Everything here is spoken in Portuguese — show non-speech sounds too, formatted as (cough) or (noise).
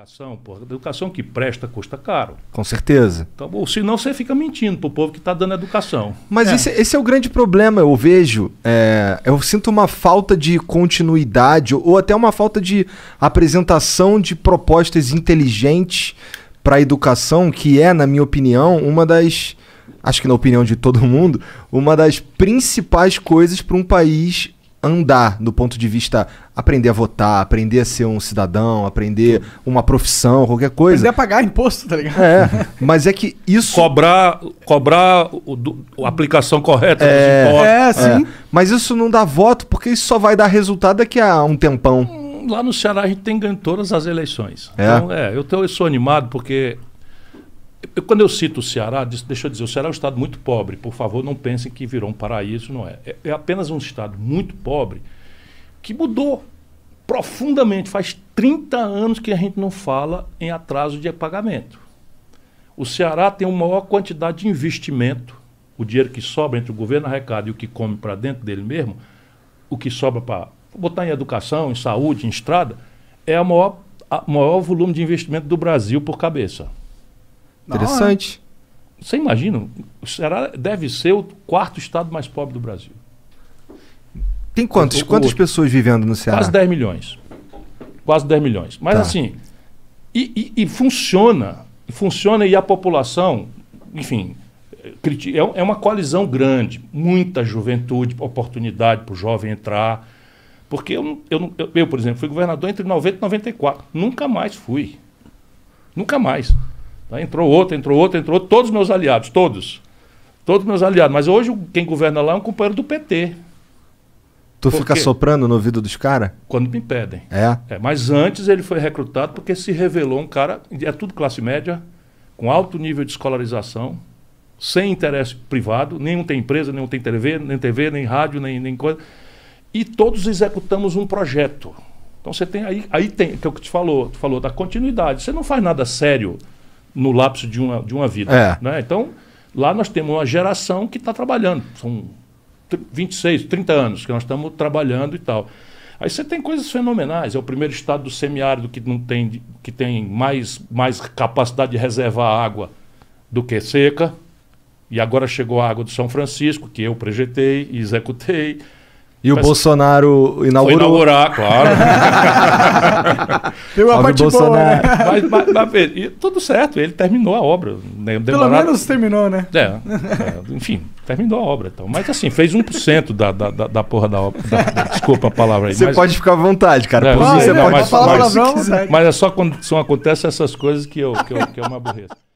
Educação, porra. Educação que presta custa caro. Com certeza. Então, ou senão você fica mentindo pro povo que está dando educação. Mas é. Esse, esse, é o grande problema, eu vejo. É, eu sinto uma falta de continuidade ou até uma falta de apresentação de propostas inteligentes para a educação, que é, na minha opinião, uma das. Acho que na opinião de todo mundo, uma das principais coisas para um país andar do ponto de vista aprender a votar, aprender a ser um cidadão, aprender uma profissão, qualquer coisa. Aprender a pagar imposto, tá ligado? É, mas é que isso... Cobrar, cobrar o, do, a aplicação correta é, dos impostos. É, sim. É. Mas isso não dá voto porque isso só vai dar resultado daqui a um tempão. Lá no Ceará a gente tem ganho todas as eleições. É. Então, é, eu, tô, eu sou animado porque eu, quando eu cito o Ceará, deixa eu dizer, o Ceará é um estado muito pobre. Por favor, não pensem que virou um paraíso, não é. É, é apenas um estado muito pobre que mudou profundamente. Faz 30 anos que a gente não fala em atraso de pagamento. O Ceará tem uma maior quantidade de investimento, o dinheiro que sobra entre o governo arrecada e o que come para dentro dele mesmo, o que sobra para botar em educação, em saúde, em estrada, é o maior, maior volume de investimento do Brasil por cabeça. Interessante. Não, é. Você imagina, o Ceará deve ser o quarto estado mais pobre do Brasil. Tem quantos, quantas pessoas vivendo no Ceará? Quase 10 milhões. Quase 10 milhões. Mas tá. assim, e, e, e funciona. Funciona e a população, enfim, é, é uma coalizão grande, muita juventude, oportunidade para o jovem entrar. Porque eu, eu, eu, por exemplo, fui governador entre 90 e 94. Nunca mais fui. Nunca mais. Né? Entrou outro, entrou outro, entrou outro, todos meus aliados, todos. Todos meus aliados. Mas hoje quem governa lá é um companheiro do PT. Tu porque... fica soprando no ouvido dos caras? Quando me pedem. É? é. Mas antes ele foi recrutado porque se revelou um cara, é tudo classe média, com alto nível de escolarização, sem interesse privado, nenhum tem empresa, nenhum tem TV, nem TV, nem rádio, nem, nem coisa. E todos executamos um projeto. Então você tem aí, aí tem, que é o que te falou, tu falou da continuidade. Você não faz nada sério no lapso de uma, de uma vida. É. Né? Então, lá nós temos uma geração que está trabalhando. São 26, 30 anos que nós estamos trabalhando e tal. Aí você tem coisas fenomenais. É o primeiro estado do semiárido que não tem, que tem mais, mais capacidade de reservar água do que seca. E agora chegou a água do São Francisco, que eu projetei e executei. E o Mas Bolsonaro inaugurou. Foi inaugurar, claro. Tem (laughs) uma parte Bolsonaro... boa, né? (laughs) mas, mas, mas, tudo certo, ele terminou a obra. Né? Pelo menos terminou, né? É, é, enfim, terminou a obra. Então. Mas assim, fez 1% da, da, da, da porra da obra. Da, da, desculpa a palavra aí. Você mas... pode ficar à vontade, cara. você pode falar né? palavrão. Mas é só quando acontecem essas coisas que eu, que eu, que eu me aborreço.